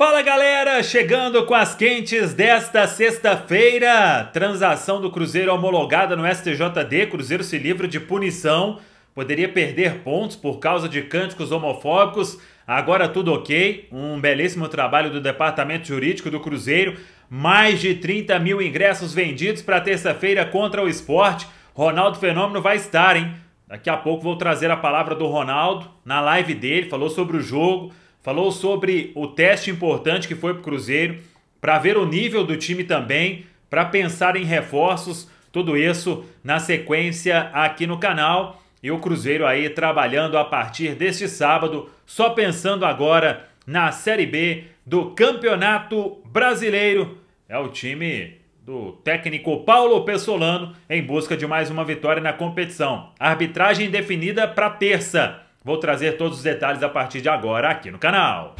Fala galera, chegando com as quentes desta sexta-feira. Transação do Cruzeiro homologada no STJD, Cruzeiro se livra de punição, poderia perder pontos por causa de cânticos homofóbicos. Agora tudo ok, um belíssimo trabalho do departamento jurídico do Cruzeiro. Mais de 30 mil ingressos vendidos para terça-feira contra o esporte. Ronaldo Fenômeno vai estar, hein? Daqui a pouco vou trazer a palavra do Ronaldo na live dele, falou sobre o jogo falou sobre o teste importante que foi para o Cruzeiro, para ver o nível do time também, para pensar em reforços, tudo isso na sequência aqui no canal. E o Cruzeiro aí trabalhando a partir deste sábado, só pensando agora na Série B do Campeonato Brasileiro. É o time do técnico Paulo Pessolano em busca de mais uma vitória na competição. Arbitragem definida para terça. Vou trazer todos os detalhes a partir de agora aqui no canal.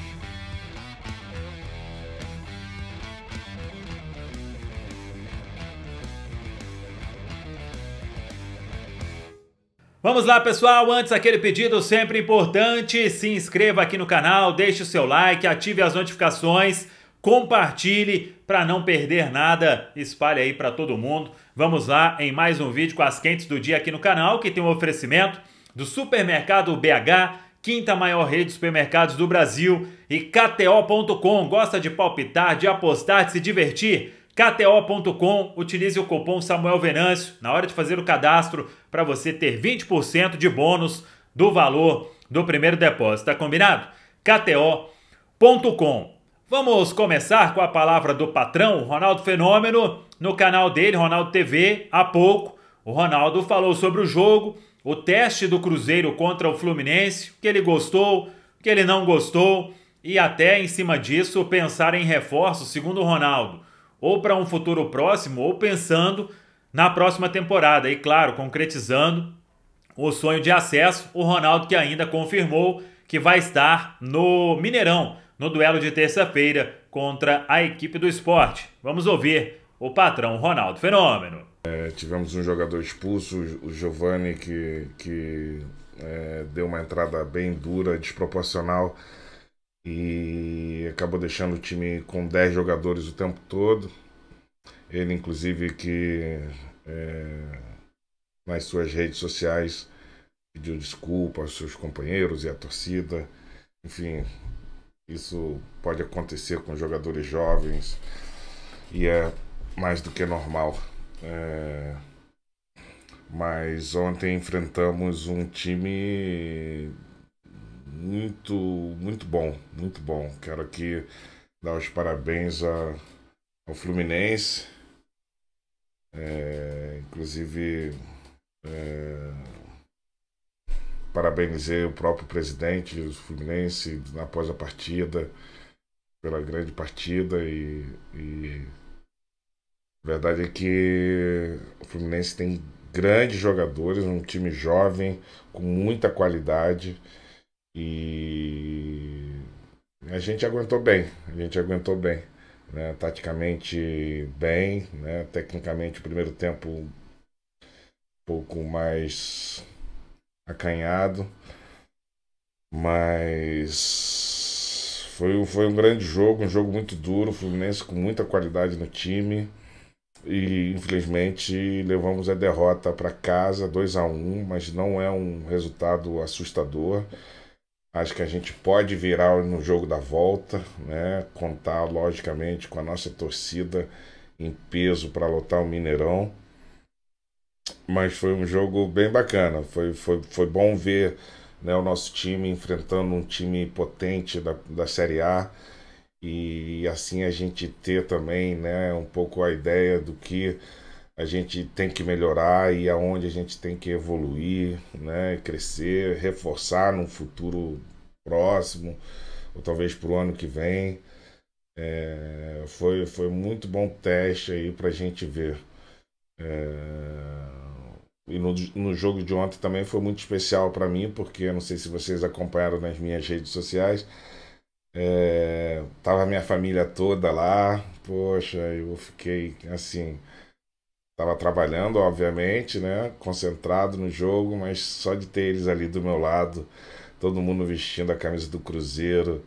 Vamos lá, pessoal. Antes, aquele pedido sempre importante: se inscreva aqui no canal, deixe o seu like, ative as notificações, compartilhe para não perder nada, espalhe aí para todo mundo. Vamos lá em mais um vídeo com as quentes do dia aqui no canal, que tem um oferecimento do supermercado BH, quinta maior rede de supermercados do Brasil, e KTO.com. Gosta de palpitar, de apostar, de se divertir? KTO.com, utilize o cupom Samuel Venâncio na hora de fazer o cadastro para você ter 20% de bônus do valor do primeiro depósito, tá combinado? KTO.com. Vamos começar com a palavra do patrão, Ronaldo Fenômeno, no canal dele, Ronaldo TV, há pouco. O Ronaldo falou sobre o jogo, o teste do Cruzeiro contra o Fluminense, o que ele gostou, o que ele não gostou, e até em cima disso pensar em reforço, segundo o Ronaldo, ou para um futuro próximo, ou pensando na próxima temporada. E claro, concretizando o sonho de acesso, o Ronaldo que ainda confirmou que vai estar no Mineirão, no duelo de terça-feira contra a equipe do esporte. Vamos ouvir o patrão Ronaldo Fenômeno. É, tivemos um jogador expulso, o Giovani, que, que é, deu uma entrada bem dura, desproporcional e acabou deixando o time com 10 jogadores o tempo todo. Ele, inclusive, que é, nas suas redes sociais pediu desculpa aos seus companheiros e à torcida. Enfim, isso pode acontecer com jogadores jovens e é mais do que normal. É... Mas ontem enfrentamos um time muito, muito bom, muito bom. Quero aqui dar os parabéns a, ao Fluminense. É, inclusive, é, parabenizei o próprio presidente do Fluminense após a partida, pela grande partida e, e a verdade é que o Fluminense tem grandes jogadores, um time jovem, com muita qualidade. E a gente aguentou bem, a gente aguentou bem. Né? Taticamente bem, né? tecnicamente o primeiro tempo um pouco mais acanhado. Mas foi, foi um grande jogo, um jogo muito duro, o Fluminense com muita qualidade no time e infelizmente levamos a derrota para casa 2 a 1 um, mas não é um resultado assustador acho que a gente pode virar no jogo da volta né contar logicamente com a nossa torcida em peso para lotar o Mineirão mas foi um jogo bem bacana foi foi, foi bom ver né, o nosso time enfrentando um time potente da, da Série A e assim a gente ter também né, um pouco a ideia do que a gente tem que melhorar e aonde a gente tem que evoluir, né, crescer, reforçar num futuro próximo ou talvez para o ano que vem. É, foi, foi muito bom teste aí para a gente ver. É, e no, no jogo de ontem também foi muito especial para mim, porque não sei se vocês acompanharam nas minhas redes sociais, é, tava minha família toda lá, poxa, eu fiquei assim. Tava trabalhando, obviamente, né? Concentrado no jogo, mas só de ter eles ali do meu lado, todo mundo vestindo a camisa do Cruzeiro,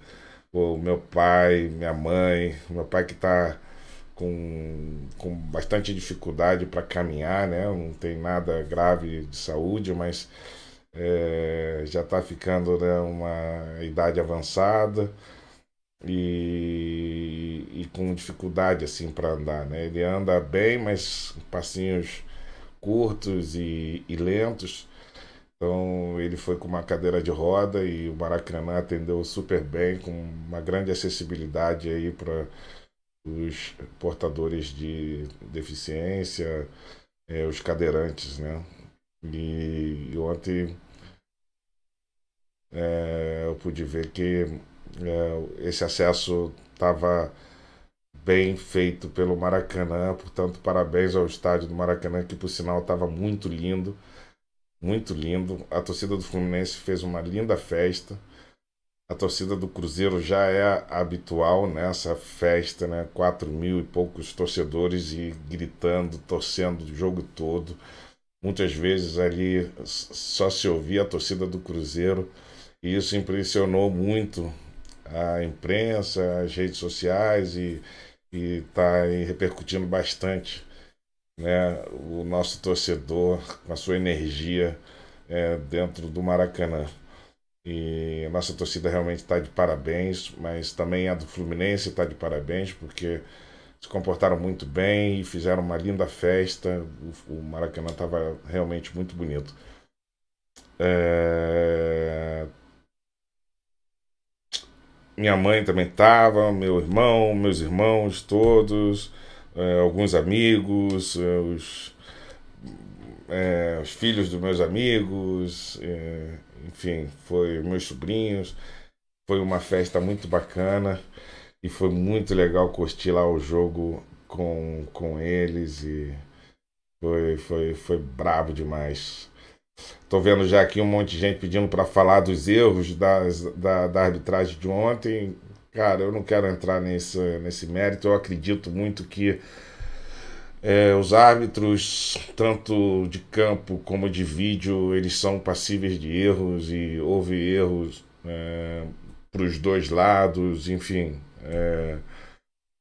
o meu pai, minha mãe, meu pai que tá com, com bastante dificuldade para caminhar, né? Não tem nada grave de saúde, mas é, já está ficando né, uma idade avançada e, e com dificuldade assim para andar. Né? Ele anda bem, mas passinhos curtos e, e lentos. Então ele foi com uma cadeira de roda e o Maracanã atendeu super bem, com uma grande acessibilidade aí para os portadores de deficiência, é, os cadeirantes, né? E, e ontem é, eu pude ver que é, esse acesso estava bem feito pelo Maracanã, portanto, parabéns ao estádio do Maracanã, que por sinal estava muito lindo, muito lindo. A torcida do Fluminense fez uma linda festa. A torcida do Cruzeiro já é habitual nessa festa, né? Quatro mil e poucos torcedores e gritando, torcendo o jogo todo. Muitas vezes ali só se ouvia a torcida do Cruzeiro e isso impressionou muito a imprensa, as redes sociais e está repercutindo bastante né, o nosso torcedor com a sua energia é, dentro do Maracanã. E a nossa torcida realmente está de parabéns, mas também a do Fluminense está de parabéns, porque se comportaram muito bem e fizeram uma linda festa. O, o Maracanã estava realmente muito bonito. É... Minha mãe também estava, meu irmão, meus irmãos todos, é, alguns amigos, é, os, é, os, filhos dos meus amigos, é, enfim, foi meus sobrinhos. Foi uma festa muito bacana. E foi muito legal curtir lá o jogo com, com eles e foi, foi, foi brabo demais. Tô vendo já aqui um monte de gente pedindo para falar dos erros das, da, da arbitragem de ontem. Cara, eu não quero entrar nesse, nesse mérito. Eu acredito muito que é, os árbitros, tanto de campo como de vídeo, eles são passíveis de erros e houve erros é, para os dois lados, enfim. É,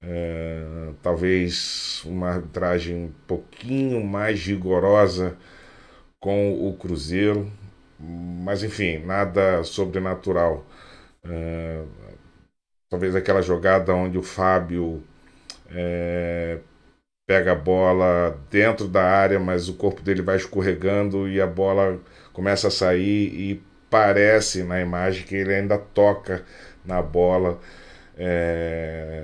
é, talvez uma arbitragem um pouquinho mais rigorosa com o Cruzeiro, mas enfim, nada sobrenatural. É, talvez aquela jogada onde o Fábio é, pega a bola dentro da área, mas o corpo dele vai escorregando e a bola começa a sair e parece na imagem que ele ainda toca na bola é,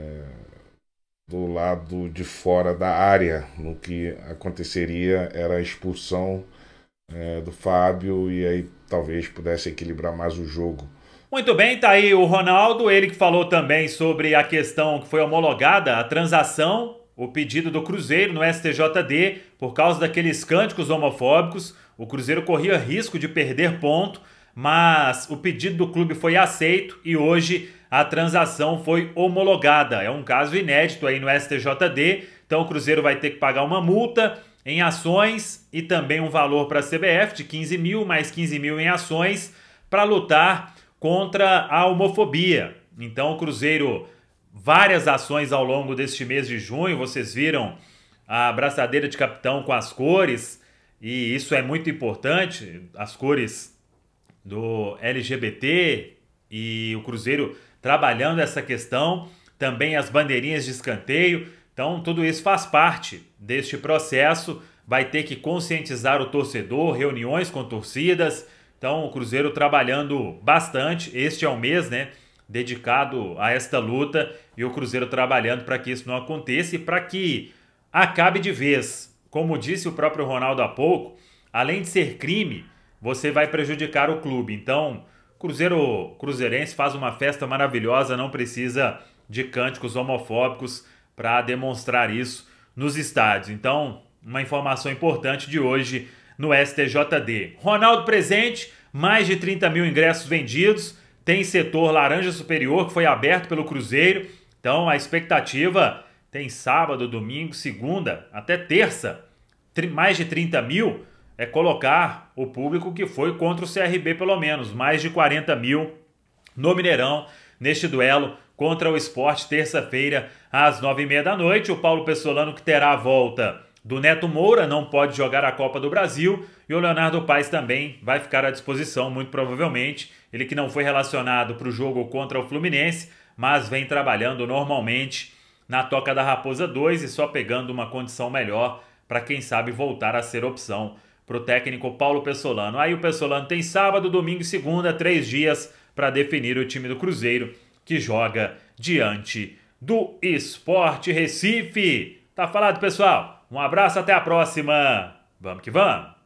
do lado de fora da área. No que aconteceria era a expulsão é, do Fábio e aí talvez pudesse equilibrar mais o jogo. Muito bem, tá aí o Ronaldo, ele que falou também sobre a questão que foi homologada, a transação, o pedido do Cruzeiro no STJD por causa daqueles cânticos homofóbicos. O Cruzeiro corria risco de perder ponto, mas o pedido do clube foi aceito e hoje a transação foi homologada. É um caso inédito aí no STJD, então o Cruzeiro vai ter que pagar uma multa em ações e também um valor para a CBF de 15 mil, mais 15 mil em ações para lutar contra a homofobia. Então o Cruzeiro, várias ações ao longo deste mês de junho, vocês viram a braçadeira de capitão com as cores, e isso é muito importante, as cores do LGBT, e o Cruzeiro trabalhando essa questão, também as bandeirinhas de escanteio. Então, tudo isso faz parte deste processo. Vai ter que conscientizar o torcedor, reuniões com torcidas. Então, o Cruzeiro trabalhando bastante. Este é o mês, né? Dedicado a esta luta e o Cruzeiro trabalhando para que isso não aconteça e para que acabe de vez. Como disse o próprio Ronaldo há pouco, além de ser crime, você vai prejudicar o clube. Então, Cruzeiro Cruzeirense faz uma festa maravilhosa, não precisa de cânticos homofóbicos para demonstrar isso nos estádios. Então, uma informação importante de hoje no STJD. Ronaldo presente, mais de 30 mil ingressos vendidos. Tem setor laranja superior que foi aberto pelo Cruzeiro. Então, a expectativa tem sábado, domingo, segunda, até terça. Mais de 30 mil é colocar o público que foi contra o CRB, pelo menos, mais de 40 mil no Mineirão, neste duelo contra o esporte, terça-feira, às 9h30 da noite. O Paulo Pessolano, que terá a volta do Neto Moura, não pode jogar a Copa do Brasil, e o Leonardo Paes também vai ficar à disposição, muito provavelmente. Ele que não foi relacionado para o jogo contra o Fluminense, mas vem trabalhando normalmente na Toca da Raposa 2 e só pegando uma condição melhor para quem sabe voltar a ser opção para o técnico Paulo Pessolano. Aí o Pessolano tem sábado, domingo e segunda, três dias para definir o time do Cruzeiro que joga diante do Esporte Recife. Tá falado, pessoal? Um abraço, até a próxima. Vamos que vamos!